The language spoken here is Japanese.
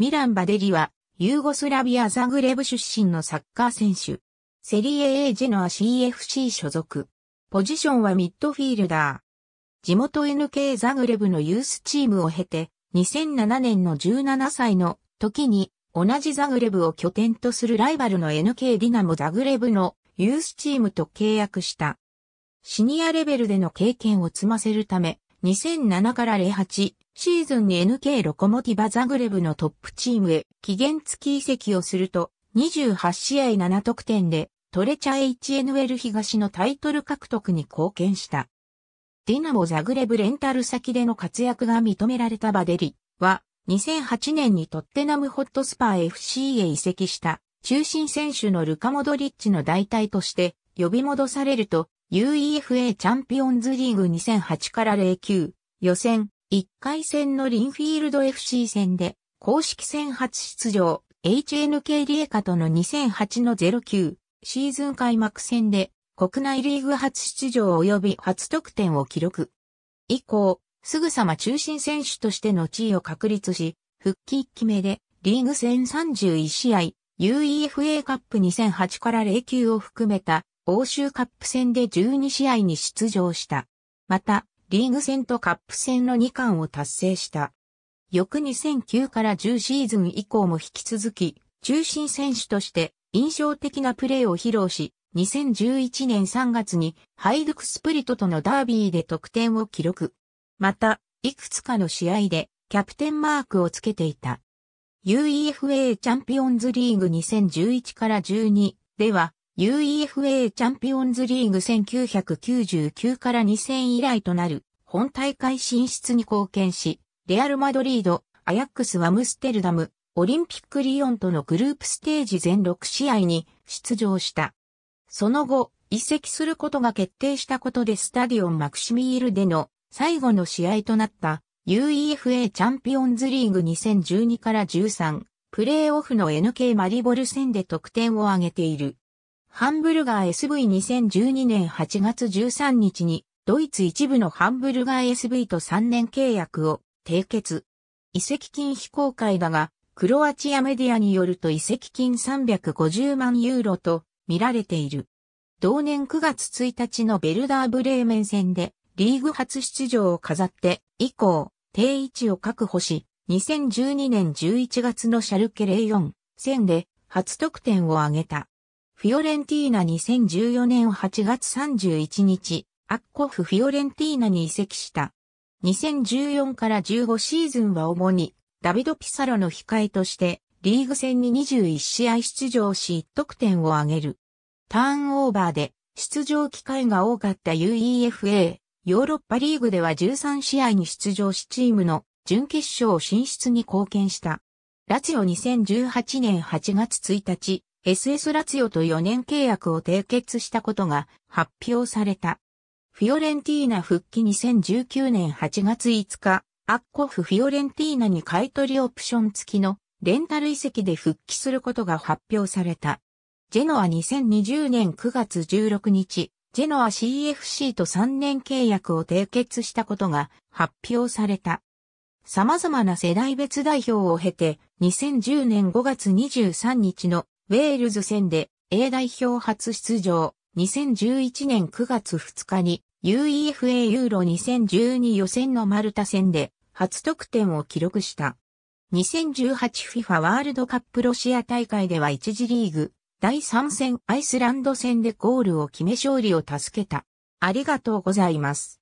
ミラン・バデリは、ユーゴスラビア・ザグレブ出身のサッカー選手。セリエ A ジェノア CFC 所属。ポジションはミッドフィールダー。地元 NK ザグレブのユースチームを経て、2007年の17歳の時に、同じザグレブを拠点とするライバルの NK ディナモザグレブのユースチームと契約した。シニアレベルでの経験を積ませるため、2007から08シーズンに NK ロコモティバザグレブのトップチームへ期限付き移籍をすると28試合7得点でトレチャ HNL 東のタイトル獲得に貢献した。ディナモザグレブレンタル先での活躍が認められたバデリは2008年にトッテナムホットスパー FC へ移籍した中心選手のルカ・モドリッチの代替として呼び戻されると UEFA チャンピオンズリーグ2008から09予選1回戦のリンフィールド FC 戦で公式戦初出場 HNK リエカとの2008の09シーズン開幕戦で国内リーグ初出場及び初得点を記録。以降、すぐさま中心選手としての地位を確立し、復帰1期目でリーグ戦31試合 UEFA カップ2008から09を含めた欧州カップ戦で12試合に出場した。また、リーグ戦とカップ戦の2冠を達成した。翌2009から10シーズン以降も引き続き、中心選手として印象的なプレーを披露し、2011年3月にハイドクスプリトとのダービーで得点を記録。また、いくつかの試合でキャプテンマークをつけていた。UEFA チャンピオンズリーグ2011から12では UEFA チャンピオンズリーグ1999から2000以来となる本大会進出に貢献し、レアル・マドリード、アヤックス・アムステルダム、オリンピック・リオンとのグループステージ全6試合に出場した。その後、移籍することが決定したことでスタディオン・マクシミールでの最後の試合となった UEFA チャンピオンズリーグ2012から13プレーオフの NK マリボル戦で得点を挙げている。ハンブルガー SV2012 年8月13日に、ドイツ一部のハンブルガー SV と3年契約を締結。移籍金非公開だが、クロアチアメディアによると移籍金350万ユーロと見られている。同年9月1日のベルダーブレーメン戦でリーグ初出場を飾って以降、定位置を確保し、2012年11月のシャルケレオ4戦で初得点を挙げた。フィオレンティーナ2014年8月31日、アッコフフィオレンティーナに移籍した。2014から15シーズンは主に、ダビド・ピサロの控えとして、リーグ戦に21試合出場し得点を挙げる。ターンオーバーで出場機会が多かった UEFA、ヨーロッパリーグでは13試合に出場しチームの準決勝進出に貢献した。ラツヨ2018年8月1日、SS ラツヨと4年契約を締結したことが発表された。フィオレンティーナ復帰2019年8月5日、アッコフフィオレンティーナに買取オプション付きのレンタル遺跡で復帰することが発表された。ジェノア2020年9月16日、ジェノア CFC と3年契約を締結したことが発表された。様々な世代別代表を経て、2010年5月23日のウェールズ戦で A 代表初出場、2011年9月2日に UEFA ユーロ2012予選のマルタ戦で初得点を記録した。2018FIFA ワールドカップロシア大会では1次リーグ第3戦アイスランド戦でゴールを決め勝利を助けた。ありがとうございます。